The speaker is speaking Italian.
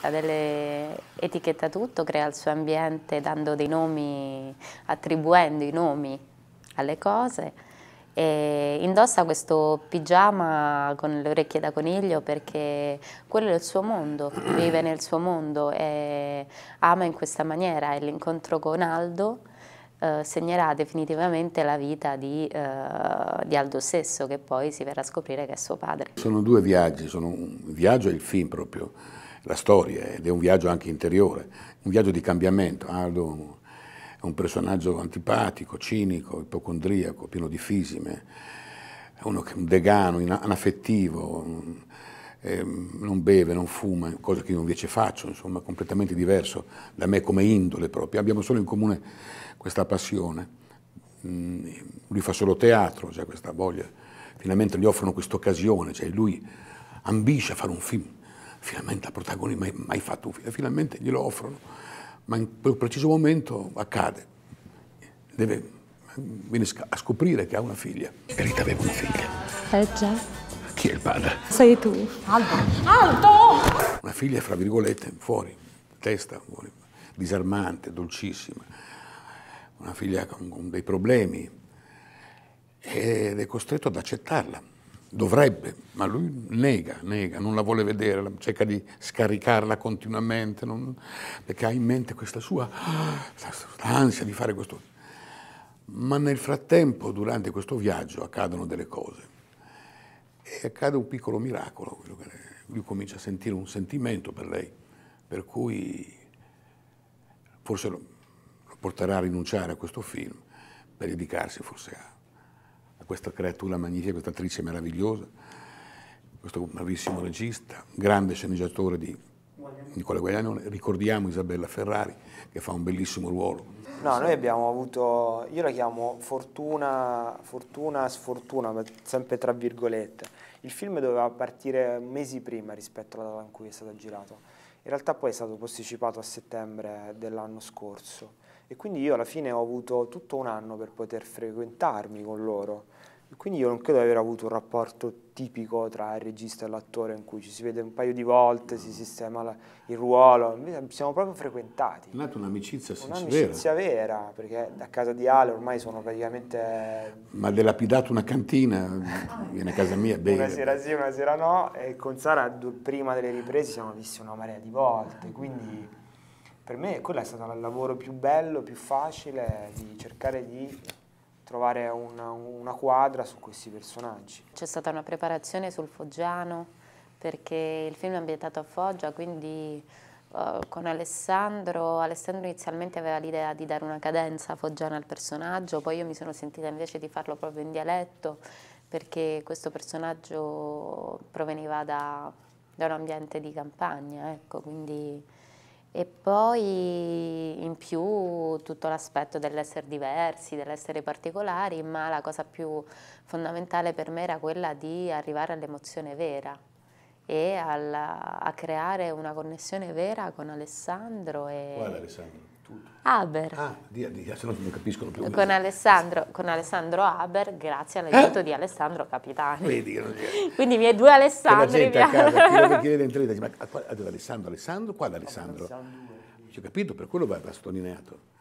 Adele etichetta tutto, crea il suo ambiente dando dei nomi, attribuendo i nomi alle cose e indossa questo pigiama con le orecchie da coniglio perché quello è il suo mondo, vive nel suo mondo e ama in questa maniera e l'incontro con Aldo eh, segnerà definitivamente la vita di, eh, di, Aldo stesso che poi si verrà a scoprire che è suo padre. Sono due viaggi, sono un viaggio e il film proprio la storia ed è un viaggio anche interiore, un viaggio di cambiamento. Aldo è un personaggio antipatico, cinico, ipocondriaco, pieno di fisime, è uno che un degano, anaffettivo, ehm, non beve, non fuma, cosa che io invece faccio, insomma, completamente diverso da me come indole proprio. Abbiamo solo in comune questa passione. Mm, lui fa solo teatro, c'è cioè questa voglia. Finalmente gli offrono questa occasione, cioè lui ambisce a fare un film finalmente al protagonista, mai, mai fatto un film, finalmente glielo offrono, ma in quel preciso momento accade, deve, viene a scoprire che ha una figlia. Rita aveva una figlia. Eh già. Chi è il padre? Sei tu. Alto. Alto! Una figlia, fra virgolette, fuori, testa, fuori, disarmante, dolcissima, una figlia con, con dei problemi ed è costretto ad accettarla dovrebbe, ma lui nega, nega, non la vuole vedere, cerca di scaricarla continuamente, non, perché ha in mente questa sua ansia di fare questo. Ma nel frattempo, durante questo viaggio, accadono delle cose. E accade un piccolo miracolo, lui comincia a sentire un sentimento per lei, per cui forse lo porterà a rinunciare a questo film per dedicarsi forse a a questa creatura magnifica, questa attrice meravigliosa, questo bravissimo regista, grande sceneggiatore di Nicola Guaglianone, ricordiamo Isabella Ferrari che fa un bellissimo ruolo. No, noi abbiamo avuto, io la chiamo fortuna, fortuna, sfortuna, sempre tra virgolette. Il film doveva partire mesi prima rispetto alla data in cui è stato girato. In realtà poi è stato posticipato a settembre dell'anno scorso e quindi io alla fine ho avuto tutto un anno per poter frequentarmi con loro. E quindi io non credo di aver avuto un rapporto tipico tra il regista e l'attore in cui ci si vede un paio di volte, si sistema la, il ruolo, invece siamo proprio frequentati. È nata un'amicizia sincera. Un'amicizia vera, perché da casa di Ale ormai sono praticamente... Ma delapidato una cantina, viene a casa mia, bene. una sera sì, una sera no, e con Sara prima delle riprese siamo visti una marea di volte, quindi per me quello è stato il lavoro più bello, più facile di cercare di trovare una, una quadra su questi personaggi. C'è stata una preparazione sul Foggiano perché il film è ambientato a Foggia, quindi uh, con Alessandro, Alessandro inizialmente aveva l'idea di dare una cadenza foggiana al personaggio, poi io mi sono sentita invece di farlo proprio in dialetto perché questo personaggio proveniva da, da un ambiente di campagna, ecco, quindi e poi in più tutto l'aspetto dell'essere diversi, dell'essere particolari, ma la cosa più fondamentale per me era quella di arrivare all'emozione vera e alla, a creare una connessione vera con Alessandro. E... Quale Alessandro? Haber. Ah, dia, dia, se no non capiscono più. Con Alessandro, con Alessandro Haber, grazie all'aiuto eh? di Alessandro Capitani. Vedi Quindi i miei due Alessandri. Che la gente mi... a casa, chi vede in televisione, ma ad Alessandro, Alessandro, quale Alessandro. Ci ho capito, per quello va, va sottolineato.